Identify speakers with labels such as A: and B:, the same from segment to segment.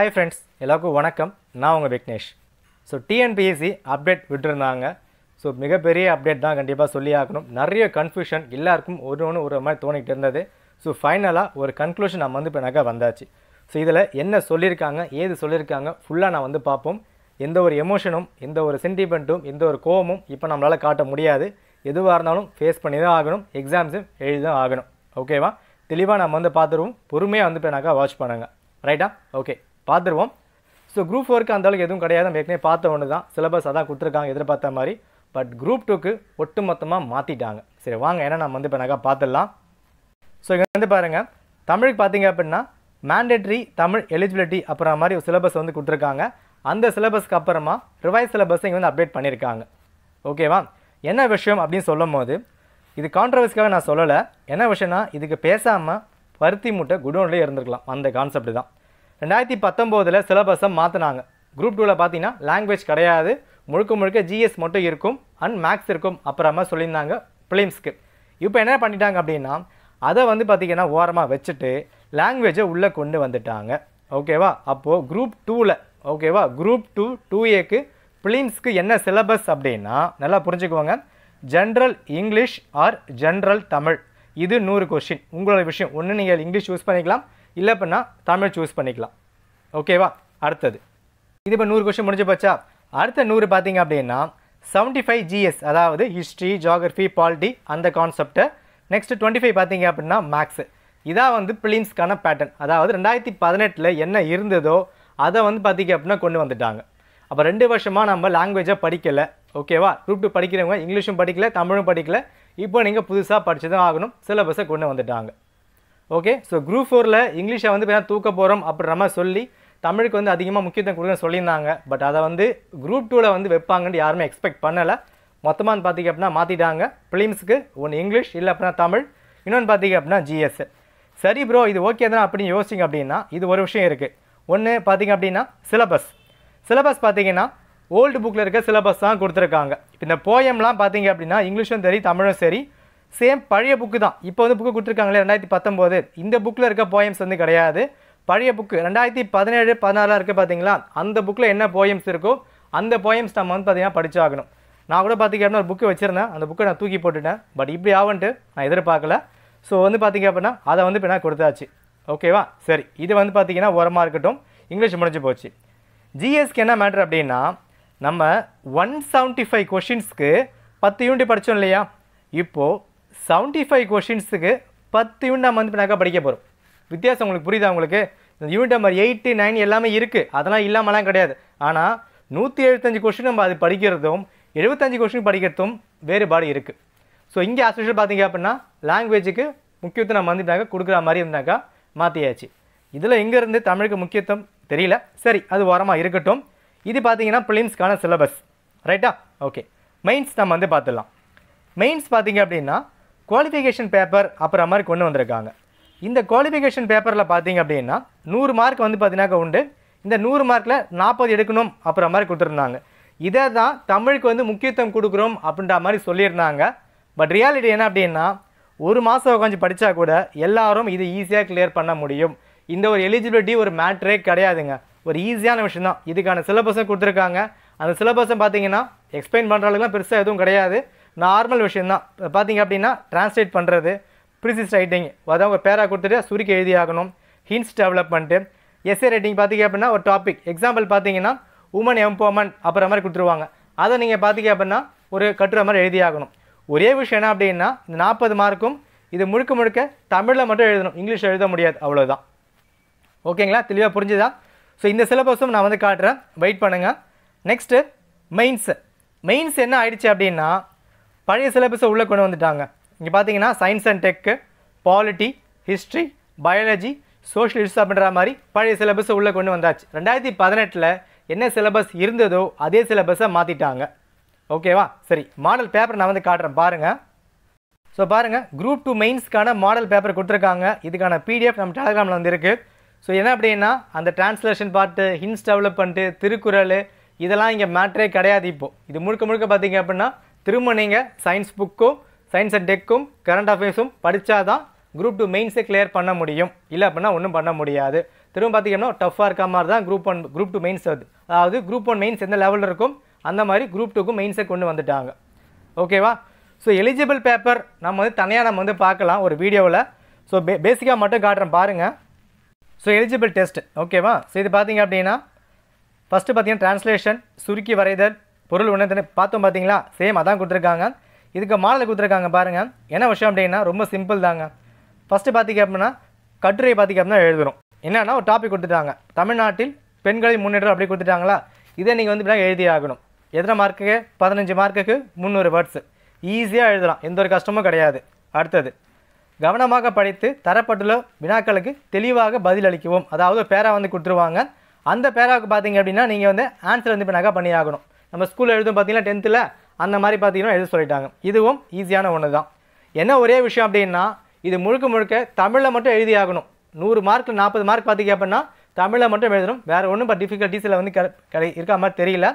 A: hi friends எல்லாருக்கும் வணக்கம் நான் உங்கள் விக்னேஷ் ஸோ டிஎன்பிஎஸ்சி அப்டேட் விட்டுருந்தாங்க ஸோ மிகப்பெரிய அப்டேட் தான் கண்டிப்பாக சொல்லி ஆகணும் நிறைய கன்ஃபியூஷன் எல்லாருக்கும் ஒரு ஒன்று ஒரு மாதிரி தோணிகிட்டு இருந்தது ஸோ ஃபைனலாக ஒரு கன்க்ளூஷன் நம்ம வந்து இப்போ எனக்கு வந்தாச்சு ஸோ இதில் என்ன சொல்லியிருக்காங்க ஏது சொல்லியிருக்காங்க ஃபுல்லாக நான் வந்து பார்ப்போம் எந்த ஒரு எமோஷனும் எந்த ஒரு சென்டிமெண்ட்டும் எந்த ஒரு கோபமும் இப்போ நம்மளால் காட்ட முடியாது எதுவாக இருந்தாலும் ஃபேஸ் பண்ணி தான் ஆகணும் எக்ஸாம்ஸும் எழுதி தான் ஆகணும் ஓகேவா தெளிவாக நம்ம வந்து பார்த்துருவோம் பொறுமையாக வந்து இப்போ எனக்கா வாட்ச் பண்ணுங்கள் ரைட்டா ஓகே பார்த்துருவோம் ஸோ குரூப் ஃபோருக்கு அந்தளவுக்கு எதுவும் கிடையாது நம்ம ஏற்கனவே பார்த்த ஒன்று தான் சிலபஸ் அதான் கொடுத்துருக்காங்க எதிர்பார்த்த மாதிரி பட் குரூப் டூக்கு ஒட்டு மொத்தமாக மாற்றிட்டாங்க சரி வாங்க ஏன்னா நம்ம வந்து இப்போ நகா பார்த்துடலாம் ஸோ இங்கே வந்து பாருங்கள் தமிழுக்கு பார்த்தீங்க அப்படின்னா மேண்டேட்ரி தமிழ் எலிஜிபிலிட்டி அப்புறம் மாதிரி ஒரு சிலபஸ் வந்து கொடுத்துருக்காங்க அந்த சிலபஸ்க்கு அப்புறமா ரிவைஸ் சிலபஸை இங்கே வந்து அப்டேட் பண்ணியிருக்காங்க ஓகேவா என்ன விஷயம் அப்படின்னு சொல்லும் போது இது கான்ட்ரவர்ஸ்க்காக நான் சொல்லலை என்ன விஷயம்னா இதுக்கு பேசாமல் பருத்தி மூட்டை குடோன்லேயே இருந்திருக்கலாம் அந்த கான்செப்ட் தான் ரெண்டாயிரத்தி பத்தொம்போதில் சிலபஸை மாற்றினாங்க குரூப் டூவில் பார்த்தீங்கன்னா லாங்குவேஜ் கிடையாது முழுக்க முழுக்க ஜிஎஸ் மட்டும் இருக்கும் அண்ட் மேக்ஸ் இருக்கும் அப்புறமா சொல்லியிருந்தாங்க ஃபிலிம்ஸ்க்கு இப்போ என்ன பண்ணிட்டாங்க அப்படின்னா அதை வந்து பார்த்திங்கன்னா ஓரமாக வச்சுட்டு லாங்குவேஜை உள்ளே கொண்டு வந்துட்டாங்க ஓகேவா அப்போது குரூப் டூவில் ஓகேவா குரூப் டூ டூ ஏக்கு ஃபிலிம்ஸ்க்கு என்ன சிலபஸ் அப்படின்னா நல்லா புரிஞ்சுக்குவோங்க general English or general Tamil இது நூறு கொஷின் உங்களோட விஷயம் ஒன்று நீங்கள் இங்கிலீஷ் யூஸ் பண்ணிக்கலாம் இல்லை அப்படின்னா தமிழ் சூஸ் பண்ணிக்கலாம் ஓகேவா அடுத்தது இது இப்போ நூறு கொஸ்டின் முடிஞ்சு போச்சா அடுத்த நூறு பார்த்தீங்க அப்படின்னா செவன்ட்டி ஃபைவ் ஜிஎஸ் அதாவது ஹிஸ்ட்ரி ஜாகிரஃபி பாலிட்டி அந்த கான்செப்டை நெக்ஸ்ட் டுவெண்ட்டி ஃபைவ் பார்த்தீங்க அப்படின்னா மேக்ஸு இதான் வந்து பிலிம்ஸ்க்கான பேட்டர்ன் அதாவது ரெண்டாயிரத்தி பதினெட்டில் என்ன இருந்ததோ அதை வந்து பார்த்தீங்க அப்படின்னா கொண்டு வந்துட்டாங்க அப்போ ரெண்டு வருஷமாக நம்ம லாங்குவேஜாக படிக்கலை ஓகேவா குரூப் டூ படிக்கிறவங்க இங்கிலீஷும் படிக்கல தமிழும் படிக்கல இப்போ நீங்கள் புதுசாக படித்து தான் ஆகணும் சிலபஸை கொண்டு வந்துட்டாங்க ஓகே ஸோ குரூப் ஃபோரில் இங்கிலீஷை வந்து பார்த்தா தூக்க போகிறோம் அப்படின்ற மாதிரி சொல்லி தமிழுக்கு வந்து அதிகமாக முக்கியத்துவம் கொடுக்க சொல்லியிருந்தாங்க பட் அதை வந்து குரூப் டூவில் வந்து வைப்பாங்கன்னு யாருமே எக்ஸ்பெக்ட் பண்ணலை மொத்தமானு பார்த்திங்க அப்படின்னா மாற்றிட்டாங்க ஃபிலிம்ஸுக்கு ஒன்று இங்கிலீஷ் இல்லை அப்படின்னா தமிழ் இன்னொன்று பார்த்திங்க அப்படின்னா ஜிஎஸ் சரி ப்ரோ இது ஓகே தான் அப்படின்னு யோசிச்சிங்க அப்படின்னா இது ஒரு விஷயம் இருக்குது ஒன்று பார்த்திங்க அப்படின்னா சிலபஸ் சிலபஸ் பார்த்திங்கன்னா ஓல்டு புக்கில் இருக்க சிலபஸ் தான் கொடுத்துருக்காங்க இப்போ இந்த போயம்லாம் பார்த்திங்க அப்படின்னா இங்கிலீஷும் சரி தமிழும் சரி சேம் பழைய புக்கு தான் இப்போ வந்து புக்கு கொடுத்துருக்காங்களே ரெண்டாயிரத்தி பத்தொம்போது இந்த புக்கில் இருக்க போயம்ஸ் வந்து கிடையாது பழைய புக்கு ரெண்டாயிரத்தி பதினேழு பதினாறாக இருக்குது பார்த்தீங்களா அந்த புக்கில் என்ன போயம்ஸ் இருக்கோ அந்த போயம்ஸ் நம்ம வந்து பார்த்திங்கன்னா படித்தாகணும் நான் கூட பார்த்திங்க ஒரு புக்கு வச்சுருந்தேன் அந்த புக்கை நான் தூக்கி போட்டுட்டேன் பட் இப்படி ஆகன்ட்டு நான் எதிர்பார்க்கல ஸோ வந்து பார்த்திங்க அப்படின்னா அதை வந்து இப்போ நான் கொடுத்தாச்சு ஓகேவா சரி இது வந்து பார்த்திங்கன்னா ஓரமாக இருக்கட்டும் இங்கிலீஷ் முடிஞ்சு போச்சு ஜிஎஸ்க்கு என்ன மேட்ரு அப்படின்னா நம்ம ஒன் செவன்ட்டி ஃபைவ் கொஷின்ஸ்க்கு பத்து யூனிட் படித்தோம் இல்லையா இப்போது செவன்ட்டி ஃபைவ் கொஷின்ஸுக்கு பத்து யூனிட் நம்ம வந்து இப்போ படிக்க போகிறோம் வித்தியாசம் உங்களுக்கு புரியுதா உங்களுக்கு இந்த யூனிட் நம்பர் எயிட்டு நைன் எல்லாமே இருக்குது அதெல்லாம் இல்லாமலாம் கிடையாது ஆனால் நூற்றி எழுபத்தஞ்சு கொஷின் நம்ம அது படிக்கிறதும் எழுபத்தஞ்சு கொஷின் படிக்கிறதும் வேறுபாடு இருக்குது ஸோ இங்கே அஸ்பெஷல் பார்த்தீங்க அப்படின்னா லாங்குவேஜுக்கு முக்கியத்துவம் நம்ம வந்துட்டாங்க கொடுக்குற மாதிரி இருந்தாக்கா மாற்றியாச்சு இதில் இங்கேருந்து தமிழுக்கு முக்கியத்துவம் தெரியல சரி அது ஓரமாக இருக்கட்டும் இது பார்த்தீங்கன்னா பிலிம்ஸ்க்கான சிலபஸ் ரைட்டா ஓகே மெயின்ஸ் நம்ம வந்து பார்த்துடலாம் மெயின்ஸ் பார்த்திங்க அப்படின்னா குவாலிஃபிகேஷன் பேப்பர் அப்புறம் மாதிரி கொண்டு வந்திருக்காங்க இந்த குவாலிஃபிகேஷன் பேப்பரில் பார்த்தீங்க அப்படின்னா நூறு மார்க் வந்து பார்த்தீங்கன்னாக்க உண்டு இந்த நூறு மார்க்கில் நாற்பது எடுக்கணும் அப்புறம் மாதிரி கொடுத்துருந்தாங்க இதை தான் தமிழுக்கு வந்து முக்கியத்துவம் கொடுக்குறோம் அப்படின்ற மாதிரி சொல்லியிருந்தாங்க பட் ரியாலிட்டி என்ன அப்படின்னா ஒரு மாதம் உட்காந்து படித்தா கூட எல்லாரும் இது ஈஸியாக கிளியர் பண்ண முடியும் இந்த ஒரு எலிஜிபிலிட்டி ஒரு மேட்ரே கிடையாதுங்க ஒரு ஈஸியான விஷயம் தான் இதுக்கான சிலபஸும் கொடுத்துருக்காங்க அந்த சிலபஸை பார்த்தீங்கன்னா எக்ஸ்பிளைன் பண்ணுற அளவுக்குலாம் பெருசாக எதுவும் கிடையாது நார்மல் விஷயந்தான் பார்த்தீங்க அப்படின்னா டிரான்ஸ்லேட் பண்ணுறது ப்ரிசிஸ் ரைட்டிங் அதாவது உங்கள் பேரா கொடுத்துட்டு சுருக்கி எழுதி ஆகணும் ஹின்ஸ் டெவலப்மெண்ட்டு எஸ்ஏ ரைட்டிங் பார்த்தீங்க அப்படின்னா ஒரு டாபிக் எக்ஸாம்பிள் பார்த்தீங்கன்னா உமன் எம்பவர்மெண்ட் அப்புறம் மாதிரி கொடுத்துருவாங்க அதை நீங்கள் பார்த்தீங்க அப்படின்னா ஒரு கட்டுரை மாதிரி எழுதி ஆகணும் ஒரே விஷயம் என்ன அப்படின்னா இந்த நாற்பது மார்க்கும் இது முழுக்க முழுக்க தமிழில் மட்டும் எழுதணும் இங்கிலீஷ் எழுத முடியாது அவ்வளோதான் ஓகேங்களா தெளிவாக புரிஞ்சுதா ஸோ இந்த சிலபஸும் நான் வந்து காட்டுறேன் வெயிட் பண்ணுங்கள் நெக்ஸ்ட்டு மெயின்ஸு மெயின்ஸ் என்ன ஆயிடுச்சு அப்படின்னா பழைய சிலபஸை உள்ளே கொண்டு வந்துட்டாங்க இங்கே பார்த்தீங்கன்னா science and tech polity history biology social research அப்படின்ற மாதிரி பழைய சிலபஸை உள்ளே கொண்டு வந்தாச்சு ரெண்டாயிரத்தி பதினெட்டில் என்ன சிலபஸ் இருந்ததோ அதே சிலபஸை மாற்றிட்டாங்க ஓகேவா சரி மாடல் பேப்பர் நான் வந்து காட்டுறேன் பாருங்கள் ஸோ பாருங்கள் குரூப் டூ மெயின்ஸ்க்கான மாடல் பேப்பர் கொடுத்துருக்காங்க இதுக்கான பிடிஎஃப் நம்ம டெலகிராமில் வந்து இருக்குது ஸோ என்ன அப்படின்னா அந்த டிரான்ஸ்லேஷன் பார்ட்டு ஹின்ஸ் டெவலப் பண்ணிட்டு திருக்குறள் இதெல்லாம் இங்கே மேட்ரே கிடையாது இப்போது இது முழுக்க முழுக்க பார்த்தீங்க அப்படின்னா திரும்ப நீங்கள் சயின்ஸ் புக்கும் சயின்ஸ் அண்ட் டெக்கும் கரண்ட் அஃபேர்ஸும் படித்தா தான் குரூப் டூ மெயின்ஸே கிளியர் பண்ண முடியும் இல்லை அப்படின்னா ஒன்றும் பண்ண முடியாது திரும்ப பார்த்தீங்கன்னா டஃப்பாக இருக்க மாதிரி தான் group one group two mains வருது அதாவது குரூப் ஒன் மெயின்ஸ் எந்த லெவலில் இருக்கும் அந்த மாதிரி குரூப் டூக்கும் மெயின்ஸே கொண்டு வந்துட்டாங்க ஓகேவா ஸோ எலிஜிபிள் பேப்பர் நம்ம வந்து தனியாக நம்ம வந்து பார்க்கலாம் ஒரு வீடியோவில் ஸோ பே பேசிக்காக மட்டும் காட்டுறேன் பாருங்கள் ஸோ எலிஜிபிள் டெஸ்ட் ஓகேவா ஸோ இது பார்த்தீங்க அப்படின்னா ஃபஸ்ட்டு பார்த்தீங்கன்னா ட்ரான்ஸ்லேஷன் சுருக்கி வரைதல் பொருள் ஒன்று பார்த்தோம் பார்த்தீங்களா சேம் அதான் கொடுத்துருக்காங்க இதுக்கு மாடல் கொடுத்துருக்காங்க பாருங்கள் என்ன விஷயம் அப்படின்னா ரொம்ப சிம்பிள் தாங்க ஃபஸ்ட்டு பார்த்திங்க அப்படின்னா கட்டுரை பார்த்து அப்படின்னா எழுதுகிறோம் என்னென்னா ஒரு டாபிக் கொடுத்துட்டாங்க தமிழ்நாட்டில் பெண்களின் முன்னேற்றம் அப்படி கொடுத்துட்டாங்களா இதை நீங்கள் வந்து இப்படி எழுதி ஆகணும் எத்தனை மார்க்குக்கு பதினஞ்சு மார்க்குக்கு முந்நூறு வேர்ட்ஸு ஈஸியாக எழுதலாம் எந்த ஒரு கஷ்டமும் கிடையாது அடுத்தது கவனமாக படித்து தரப்பட்டுள்ள வினாக்களுக்கு தெளிவாக பதில் அளிக்கவும் அதாவது பேரா வந்து கொடுத்துருவாங்க அந்த பேராவுக்கு பார்த்தீங்க அப்படின்னா நீங்கள் வந்து ஆன்சர் வந்து இப்போ நகை பண்ணி ஆகணும் நம்ம ஸ்கூலில் எழுதும் பார்த்தீங்கன்னா டென்த்தில் அந்த மாதிரி பார்த்தீங்கன்னா எழுத சொல்லிட்டாங்க இதுவும் ஈஸியான ஒன்று தான் என்ன ஒரே விஷயம் அப்படின்னா இது முழுக்க முழுக்க தமிழில் மட்டும் எழுதி ஆகணும் நூறு மார்க்கில் நாற்பது மார்க் பார்த்து கேட்பேன்னா தமிழில் மட்டும் எழுதணும் வேறு ஒன்றும் இப்போ டிஃபிகல்ட்டிஸில் வந்து கடை இருக்க மாதிரி தெரியல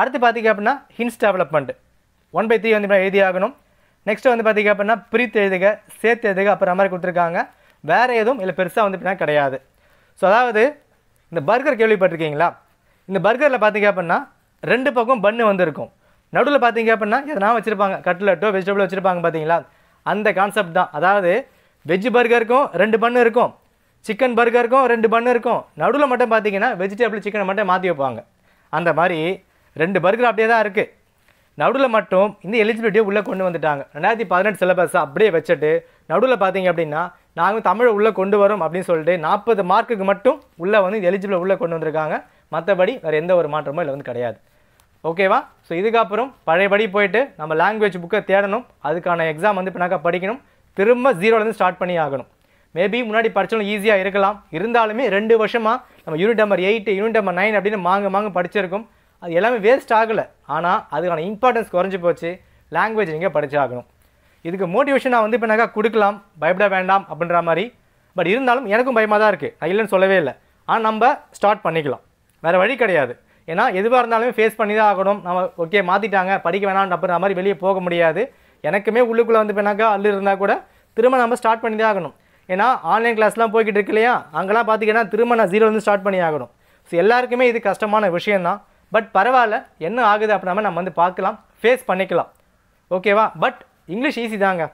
A: அடுத்து பார்த்து அப்படின்னா ஹின்ஸ் டெவலப்மெண்ட் ஒன் பை த்ரீ வந்து எழுதி ஆகணும் நெக்ஸ்ட்டு வந்து பார்த்து அப்படின்னா பிரித்து எழுதுக சேர்த்து எழுதுக அப்புறம் மாதிரி கொடுத்துருக்காங்க வேறு எதுவும் இல்லை பெருசாக வந்து அப்படின்னா கிடையாது ஸோ அதாவது இந்த பர்கர் கேள்விப்பட்டிருக்கீங்களா இந்த பர்கரில் பார்த்து அப்படின்னா ரெண்டு பக்கம் பண்ணு வந்திருக்கும் நடுவில் பார்த்தீங்க அப்படின்னா எதனா வச்சுருப்பாங்க கட்லெட்டோ வெஜிடபிள் வச்சுருப்பாங்க பார்த்தீங்களா அந்த கான்செப்ட் தான் அதாவது வெஜ் பர்கருக்கும் ரெண்டு பண்ணு இருக்கும் சிக்கன் பர்கருக்கும் ரெண்டு பண்ணு இருக்கும் நடுவில் மட்டும் பார்த்தீங்கன்னா வெஜிடபிள் சிக்கனை மட்டும் மாற்றி வைப்பாங்க அந்த மாதிரி ரெண்டு பர்கர் அப்படியே தான் இருக்குது நடுவில் மட்டும் இந்த எலிஜிபிலிட்டியை உள்ளே கொண்டு வந்துட்டாங்க ரெண்டாயிரத்தி பதினெட்டு சிலபஸை அப்படியே வச்சுட்டு நடுவில் பார்த்தீங்க அப்படின்னா நாங்கள் தமிழை உள்ளே கொண்டு வரோம் அப்படின்னு சொல்லிட்டு நாற்பது மார்க்குக்கு மட்டும் உள்ளே வந்து எலிஜிபிள் உள்ளே கொண்டு வந்திருக்காங்க மற்றபடி வேறு எந்த ஒரு மாற்றமும் இல்லை வந்து கிடையாது ஓகேவா ஸோ இதுக்கப்புறம் பழையபடி போயிட்டு நம்ம லாங்குவேஜ் புக்கை தேடணும் அதுக்கான எக்ஸாம் வந்து இப்போனாக்கா படிக்கணும் திரும்ப ஜீரோலேருந்து ஸ்டார்ட் பண்ணி ஆகணும் மேபி முன்னாடி படித்தாலும் ஈஸியாக இருக்கலாம் இருந்தாலுமே ரெண்டு வருஷமாக நம்ம unit number eight unit number nine அப்படின்னு மாங்க மாங்க படிச்சிருக்கும் அது எல்லாமே வேஸ்ட் ஆகலை ஆனால் அதுக்கான இம்பார்ட்டன்ஸ் குறைஞ்சி போச்சு லாங்குவேஜ் நீங்கள் படித்தாகணும் இதுக்கு மோட்டிவேஷன் நான் வந்து இப்போ நாக்கா கொடுக்கலாம் பயப்பட வேண்டாம் அப்படின்ற மாதிரி பட் இருந்தாலும் எனக்கும் பயமாக தான் இருக்குது நான் இல்லைன்னு சொல்லவே இல்லை ஆனால் நம்ம ஸ்டார்ட் பண்ணிக்கலாம் வேறு வழி கிடையாது ஏன்னா எதுவாக இருந்தாலுமே ஃபேஸ் பண்ணி தான் ஆகணும் நம்ம ஓகே மாற்றிட்டாங்க படிக்க வேணாம் அப்படின்ற மாதிரி வெளியே போக முடியாது எனக்குமே உள்ளுக்குள்ளே வந்து போனாக்கா அல்லு இருந்தால் கூட திரும்ப நம்ம ஸ்டார்ட் பண்ணி தான் ஆகணும் ஏன்னா ஆன்லைன் கிளாஸ்லாம் போய்கிட்டு இருக்கு இல்லையா அங்கெல்லாம் பார்த்தீங்கன்னா திரும்ப நான் ஜீரோலேருந்து ஸ்டார்ட் பண்ணி ஆகணும் ஸோ எல்லாருக்குமே இது கஷ்டமான விஷயந்தான் பட் பரவாயில்ல என்ன ஆகுது அப்படின்னா நம்ம வந்து பார்க்கலாம் ஃபேஸ் பண்ணிக்கலாம் ஓகேவா பட் இங்கிலீஷ் ஈஸி தாங்க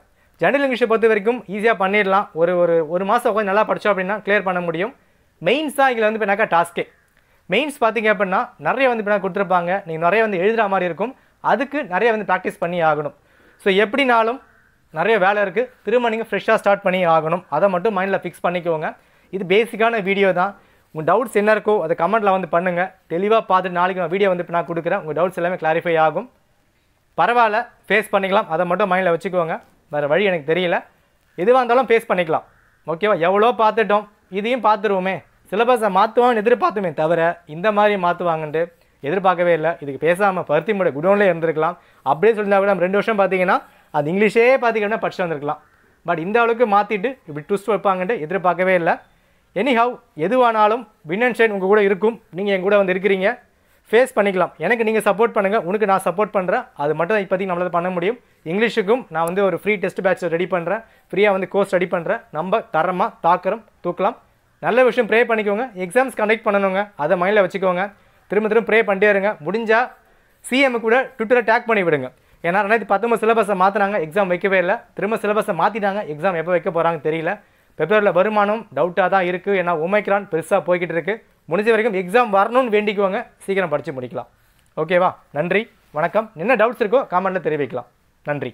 A: ஜெனரல் இங்கிலீஷை பொறுத்த வரைக்கும் ஈஸியாக பண்ணிடலாம் ஒரு ஒரு ஒரு மாதம் கொஞ்சம் நல்லா படித்தோம் அப்படின்னா கிளியர் பண்ண முடியும் மெயின்ஸாக இதில் வந்து பேனாக்கா டாஸ்கே டாஸ்க்கே மெயின்ஸ் பார்த்தீங்க அப்படின்னா நிறைய வந்து இப்படி கொடுத்துருப்பாங்க நீங்கள் நிறைய வந்து எழுதுகிற மாதிரி இருக்கும் அதுக்கு நிறைய வந்து ப்ராக்டிஸ் பண்ணி ஆகணும் ஸோ எப்படினாலும் நிறைய வேலை இருக்குது திரும்ப நீங்கள் ஃப்ரெஷ்ஷாக ஸ்டார்ட் பண்ணி ஆகணும் அதை மட்டும் மைண்டில் ஃபிக்ஸ் பண்ணிக்கோங்க இது பேசிக்கான வீடியோ தான் உங்கள் டவுட்ஸ் என்ன இருக்கோ அதை கமெண்ட்டில் வந்து பண்ணுங்கள் தெளிவாக பார்த்துட்டு நாளைக்கு நான் வீடியோ வந்து இப்போ நான் கொடுக்குறேன் உங்கள் டவுட்ஸ் எல்லாமே கிளாரிஃபை ஆகும் பரவாயில்ல ஃபேஸ் பண்ணிக்கலாம் அதை மட்டும் மைண்டில் வச்சுக்கோங்க வேறு வழி எனக்கு தெரியல எதுவாக இருந்தாலும் ஃபேஸ் பண்ணிக்கலாம் ஓகேவா எவ்வளோ பார்த்துட்டோம் இதையும் பார்த்துருவோமே சிலபஸை மாற்றுவாங்கன்னு எதிர்பார்த்துமே தவிர இந்த மாதிரி மாற்றுவாங்கன்ட்டு எதிர்பார்க்கவே இல்லை இதுக்கு பேசாமல் பருத்தி முறை குடோன்லேயே இருந்திருக்கலாம் அப்படியே சொல்லியிருந்தா கூட நம்ம ரெண்டு வருஷம் பார்த்தீங்கன்னா அது இங்கிலீஷே பார்த்திங்கன்னா படிச்சு வந்திருக்கலாம் பட் இந்த அளவுக்கு மாற்றிட்டு இப்படி ட்விஸ்ட் வைப்பாங்கன்ட்டு எதிர்பார்க்கவே இல்லை எனிஹவ் எதுவானாலும் வின் அண்ட் ஷைன் உங்கள் கூட இருக்கும் நீங்கள் எங்கள் கூட வந்து இருக்கிறீங்க ஃபேஸ் பண்ணிக்கலாம் எனக்கு நீங்கள் சப்போர்ட் பண்ணுங்கள் உனக்கு நான் சப்போர்ட் பண்ணுறேன் அது மட்டும் தான் இப்போதைக்கு நம்மளால் பண்ண முடியும் இங்கிலீஷுக்கும் நான் வந்து ஒரு ஃப்ரீ டெஸ்ட் பேட்ச் ரெடி பண்ணுறேன் ஃப்ரீயாக வந்து கோர்ஸ் ரெடி பண்ணுறேன் நம்ம தரமாக தாக்கிறோம் தூக்கலாம் நல்ல விஷயம் ப்ரே பண்ணிக்கோங்க எக்ஸாம்ஸ் கண்டக்ட் பண்ணணுங்க அதை மைண்டில் வச்சுக்கோங்க திரும்ப திரும்ப ப்ரே பண்ணிட்டே இருங்க முடிஞ்சால் சிஎம் கூட ட்விட்டரை டேக் பண்ணி விடுங்க ஏன்னா ரெண்டாயிரத்தி பத்தொம்பது சிலபஸை மாற்றினாங்க எக்ஸாம் வைக்கவே இல்லை திரும்ப சிலபஸை மாற்றிட்டாங்க எக்ஸாம் எப்போ வைக்க போகிறாங்க தெரியல பெப்ரவரியில் வருமானம் டவுட்டாக தான் இருக்குது ஏன்னா ஒமைக்ரான் பெருசாக போய்கிட்டு இருக்குது முடிஞ்ச வரைக்கும் எக்ஸாம் வரணும்னு வேண்டிக்குவாங்க சீக்கிரம் படித்து முடிக்கலாம் ஓகேவா நன்றி வணக்கம் என்ன டவுட்ஸ் இருக்கோ காமெண்ட்டில் தெரிவிக்கலாம் நன்றி